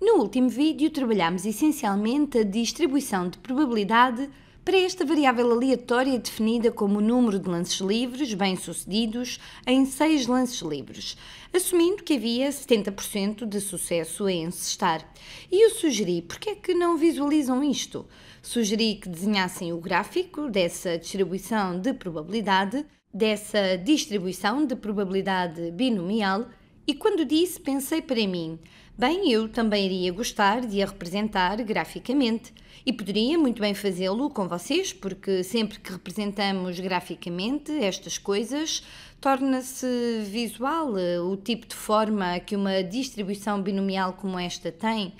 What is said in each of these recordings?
No último vídeo, trabalhamos essencialmente a distribuição de probabilidade para esta variável aleatória definida como o número de lances livres bem-sucedidos em 6 lances livres, assumindo que havia 70% de sucesso em encestar. E eu sugeri, porque é que não visualizam isto? Sugeri que desenhassem o gráfico dessa distribuição de probabilidade, dessa distribuição de probabilidade binomial, e quando disse, pensei para mim – Bem, eu também iria gostar de a representar graficamente e poderia muito bem fazê-lo com vocês, porque sempre que representamos graficamente estas coisas, torna-se visual eh, o tipo de forma que uma distribuição binomial como esta tem.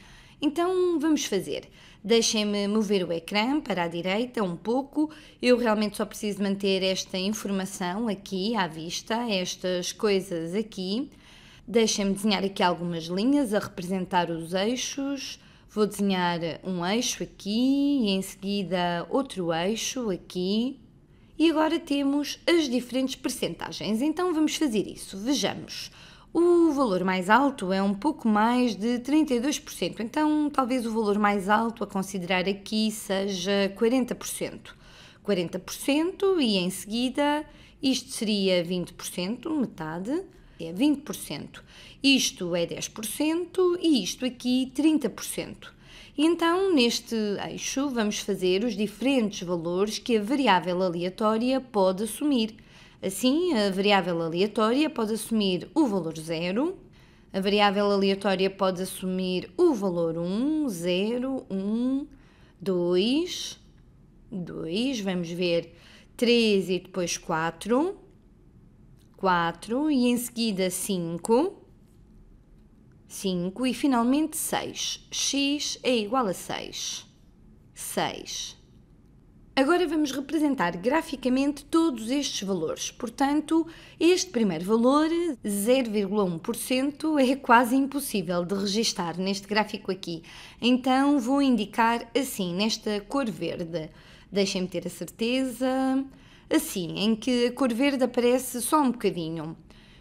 Então vamos fazer. Deixem-me mover o ecrã para a direita um pouco. Eu realmente só preciso manter esta informação aqui à vista, estas coisas aqui. Deixem-me desenhar aqui algumas linhas a representar os eixos. Vou desenhar um eixo aqui e em seguida outro eixo aqui. E agora temos as diferentes percentagens. Então vamos fazer isso. Vejamos. O valor mais alto é um pouco mais de 32%. Então talvez o valor mais alto a considerar aqui seja 40%. 40% e em seguida isto seria 20%, metade é 20%, isto é 10% e isto aqui 30%. Então, neste eixo, vamos fazer os diferentes valores que a variável aleatória pode assumir. Assim, a variável aleatória pode assumir o valor 0, a variável aleatória pode assumir o valor 1, 0, 1, 2, 2, vamos ver 3 e depois 4, quatro e em seguida cinco, cinco e finalmente seis. X é igual a seis, seis. Agora vamos representar graficamente todos estes valores. Portanto, este primeiro valor, 0,1%, é quase impossível de registar neste gráfico aqui. Então, vou indicar assim, nesta cor verde. Deixem-me ter a certeza assim, em que a cor verde aparece só um bocadinho.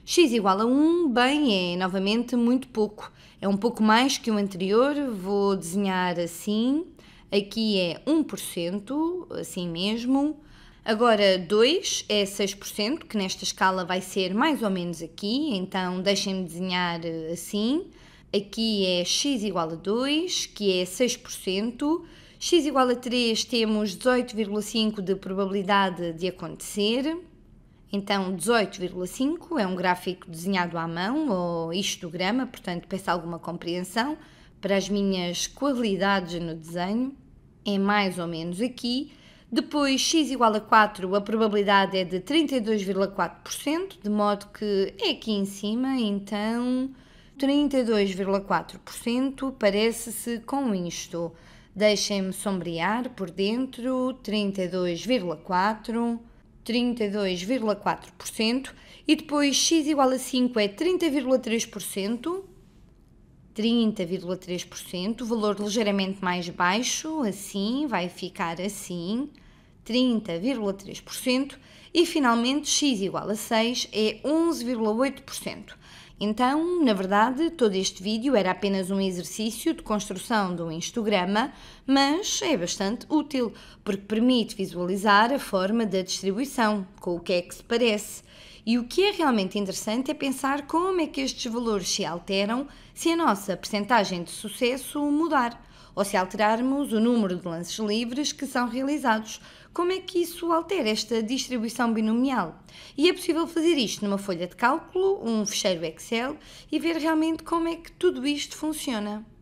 x igual a 1, bem, é novamente muito pouco. É um pouco mais que o anterior, vou desenhar assim. Aqui é 1%, assim mesmo. Agora, 2 é 6%, que nesta escala vai ser mais ou menos aqui, então deixem-me desenhar eh, assim. Aqui é x igual a 2, que é 6% x igual a 3 temos 18,5 de probabilidade de acontecer. Então, 18,5 é um gráfico desenhado à mão ou histograma, portanto, peça alguma compreensão para as minhas qualidades no desenho. É mais ou menos aqui. Depois, x igual a 4, a probabilidade é de 32,4%, de modo que é aqui em cima, então 32,4% parece-se com isto. Deixem-me sombrear por dentro 32,4%, 32,4% e depois x igual a 5 é 30,3%. 30,3%, valor ligeiramente mais baixo, assim, vai ficar assim, 30,3%, e finalmente x igual a 6 é 11,8%. Então, na verdade, todo este vídeo era apenas um exercício de construção de um histograma, mas é bastante útil, porque permite visualizar a forma da distribuição, com o que é que se parece. E o que é realmente interessante é pensar como é que estes valores se alteram se a nossa percentagem de sucesso mudar ou se alterarmos o número de lances livres que são realizados. Como é que isso altera esta distribuição binomial? E é possível fazer isto numa folha de cálculo, um fecheiro Excel e ver realmente como é que tudo isto funciona.